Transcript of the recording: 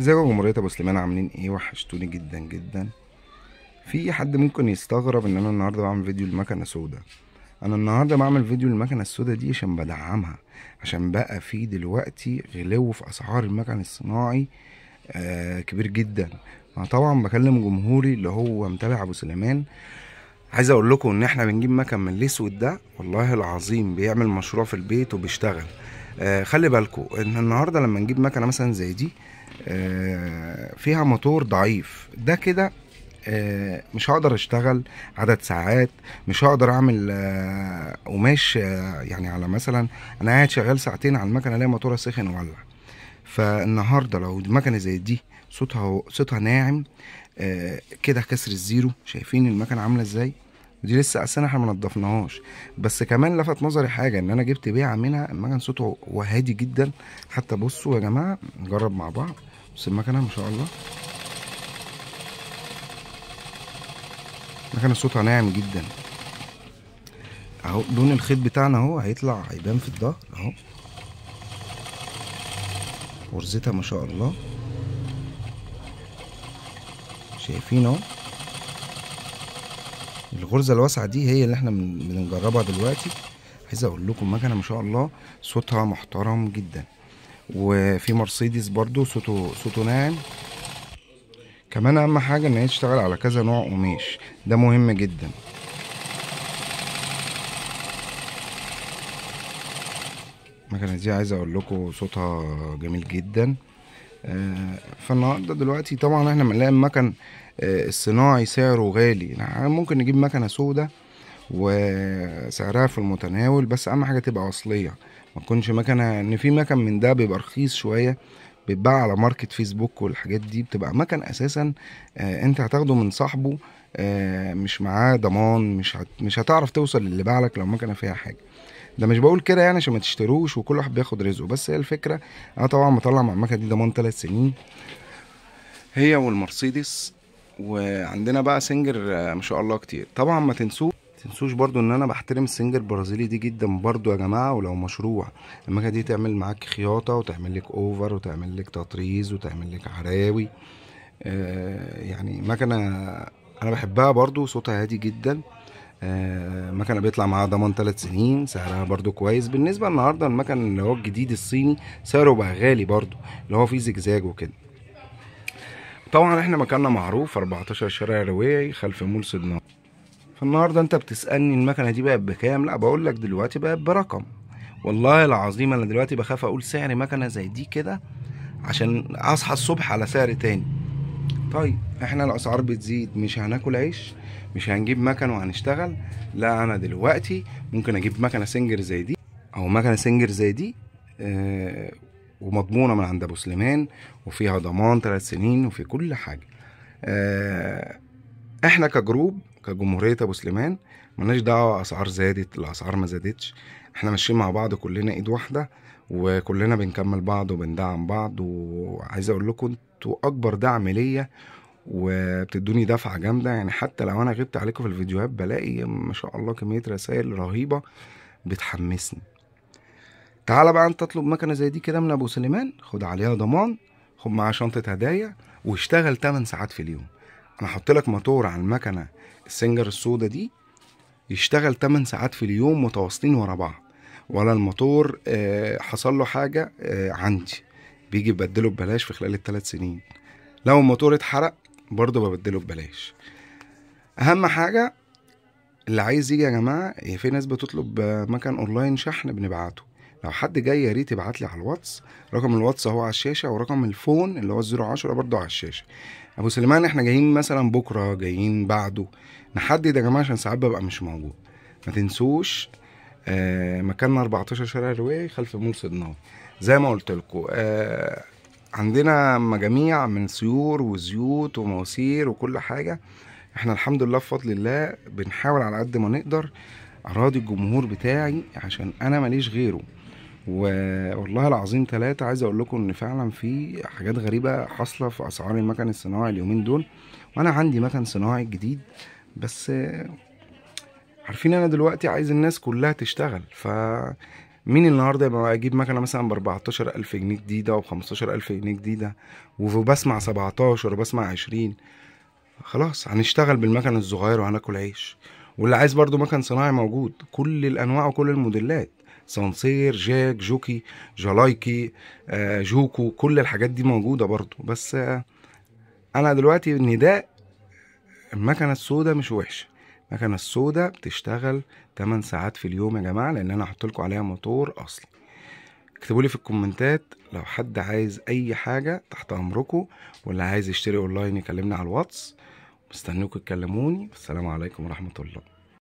ازيكم جمهورية ابو سليمان عاملين ايه وحشتوني جدا جدا في حد ممكن يستغرب ان انا النهارده بعمل فيديو المكنه سودا انا النهارده بعمل فيديو المكنه السودا دي عشان بدعمها عشان بقى في دلوقتي غلو في اسعار المكن الصناعي آه كبير جدا انا طبعا بكلم جمهوري اللي هو متابع ابو سليمان عايز اقول لكم ان احنا بنجيب مكن من الاسود ده والله العظيم بيعمل مشروع في البيت وبيشتغل آه خلي بالكم ان النهارده لما نجيب مكنه مثلا زي دي آه، فيها موتور ضعيف ده كده آه، مش هقدر اشتغل عدد ساعات مش هقدر اعمل آه، قماش يعني على مثلا انا قاعد شغال ساعتين على المكنه الاقي موتورها سخن وولع فالنهارده لو مكنه زي دي صوتها صوتها ناعم كده كسر الزيرو شايفين المكنه عامله ازاي دي لسه اصلا احنا ما نضفناهاش بس كمان لفت نظري حاجه ان انا جبت بيعه منها المكن صوته وهادي جدا حتى بصوا يا جماعه نجرب مع بعض بس المكنة ما شاء الله المكنة صوتها ناعم جدا اهو لون الخيط بتاعنا اهو هيطلع هيبان في الظهر اهو غرزتها ما شاء الله شايفين اهو الغرزة الواسعة دي هي اللي احنا بنجربها دلوقتي عايز اقول لكم مكنة ما شاء الله صوتها محترم جدا وفي مرسيدس برضو صوته صوته ناعم كمان اهم حاجه ان هي تشتغل على كذا نوع قماش ده مهم جدا المكنه دي عايز اقول لكم صوتها جميل جدا آه، فالنهارده دلوقتي طبعا احنا بنلاقي المكن آه، الصناعي سعره غالي يعني ممكن نجيب مكنه سوده وسعرها في المتناول بس اهم حاجه تبقى اصليه ما تكونش مكنه ان في مكن من ده بيبقى رخيص شويه بيتباع على ماركت فيسبوك والحاجات دي بتبقى مكن اساسا آه انت هتاخده من صاحبه آه مش معاه ضمان مش هت مش هتعرف توصل للي باع لك لو مكنه فيها حاجه ده مش بقول كده يعني عشان ما تشتروش وكل واحد بياخد رزقه بس هي الفكره انا طبعا مطلع مع المكنه دي ضمان ثلاث سنين هي والمرسيدس وعندنا بقى سنجر آه، ما شاء الله كتير طبعا ما تنسوش تنسوش برضو ان انا بحترم السنجر البرازيلي دي جدا برضو يا جماعه ولو مشروع المكنه دي تعمل معاك خياطه وتعمل لك اوفر وتعمل لك تطريز وتعمل لك عراوي آه يعني مكنه انا بحبها برضو صوتها هادي جدا آه مكنه بيطلع معاها ضمان 3 سنين سعرها برضو كويس بالنسبه النهارده المكن اللي هو الجديد الصيني سعره بقى غالي برضو اللي هو فيه زجزاج وكده طبعا احنا مكاننا معروف 14 شارع رويعي خلف مول سيدنا فالنهارده انت بتسالني المكنه دي بقت بكام لا بقول لك دلوقتي بقت برقم والله العظيم انا دلوقتي بخاف اقول سعر مكنه زي دي كده عشان اصحى الصبح على سعر تاني طيب احنا الاسعار بتزيد مش هناكل عيش مش هنجيب مكن وهنشتغل لا انا دلوقتي ممكن اجيب مكنه سنجر زي دي او مكنه سنجر زي دي آه ومضمونه من عند ابو سليمان وفيها ضمان ثلاث سنين وفي كل حاجه آه احنا كجروب كجمهورية أبو سليمان ملناش دعوة أسعار زادت الأسعار ما زادتش احنا ماشيين مع بعض كلنا إيد واحدة وكلنا بنكمل بعض وبندعم بعض وعايز أقول لكم انتوا أكبر دعم ليا وبتدوني دفعة جامدة يعني حتى لو أنا غبت عليكم في الفيديوهات بلاقي ما شاء الله كمية رسائل رهيبة بتحمسني تعالى بقى انت اطلب مكنه زي دي كده من ابو سليمان خد عليها ضمان خد معاها شنطه هدايا واشتغل 8 ساعات في اليوم انا هحط لك موتور على المكنه السنجر السودا دي يشتغل 8 ساعات في اليوم متواصلين ورا بعض ولا الموتور آه، حصل له حاجه آه، عندي بيجي ببدله ببلاش في خلال الثلاث سنين لو الموتور اتحرق برضه ببدله ببلاش اهم حاجه اللي عايز يجي يا جماعه في ناس بتطلب مكان اونلاين شحن بنبعته لو حد جاي يا ريت يبعت لي على الواتس رقم الواتس اهو على الشاشه ورقم الفون اللي هو 010 برضه على الشاشه ابو سليمان احنا جايين مثلا بكره جايين بعده نحدد يا جماعه عشان ساعات ببقى مش موجود ما تنسوش آه مكاننا 14 شارع الرواية خلف مول صدناوي زي ما قلت لكم آه عندنا مجاميع من سيور وزيوت ومواسير وكل حاجه احنا الحمد لله بفضل الله بنحاول على قد ما نقدر اراضي الجمهور بتاعي عشان انا ماليش غيره والله العظيم ثلاثة عايز اقول لكم ان فعلا في حاجات غريبة حاصلة في اسعار المكن الصناعي اليومين دول وانا عندي مكن صناعي جديد بس عارفين انا دلوقتي عايز الناس كلها تشتغل ف مين النهارده يبقى اجيب مكنه مثلا ب 14000 جنيه جديده و 15000 جنيه جديده وبسمع 17 وبسمع 20 خلاص هنشتغل بالمكن الصغير وهناكل عيش واللي عايز برضو مكن صناعي موجود كل الانواع وكل الموديلات سانسير جاك جوكي جلايكي آه، جوكو كل الحاجات دي موجوده برضو بس آه، انا دلوقتي النداء المكنه السوداء مش وحشه المكنه السوداء بتشتغل 8 ساعات في اليوم يا جماعه لان انا هحط لكم عليها موتور اصلي اكتبوا لي في الكومنتات لو حد عايز اي حاجه تحت امركم واللي عايز يشتري اونلاين يكلمني على الواتس مستنيكم تكلموني والسلام عليكم ورحمه الله